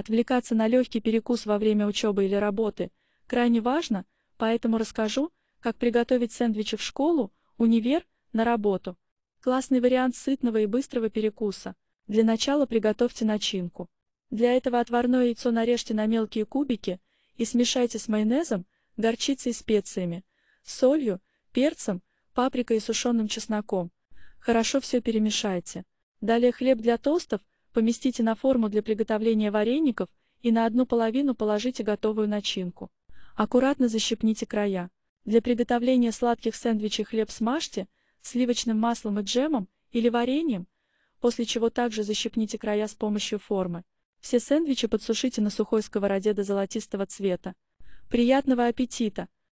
Отвлекаться на легкий перекус во время учебы или работы крайне важно, поэтому расскажу, как приготовить сэндвичи в школу, универ, на работу. Классный вариант сытного и быстрого перекуса. Для начала приготовьте начинку. Для этого отварное яйцо нарежьте на мелкие кубики и смешайте с майонезом, горчицей и специями, солью, перцем, паприкой и сушеным чесноком. Хорошо все перемешайте. Далее хлеб для тостов Поместите на форму для приготовления вареников и на одну половину положите готовую начинку. Аккуратно защипните края. Для приготовления сладких сэндвичей хлеб смажьте сливочным маслом и джемом или вареньем, после чего также защипните края с помощью формы. Все сэндвичи подсушите на сухой сковороде до золотистого цвета. Приятного аппетита!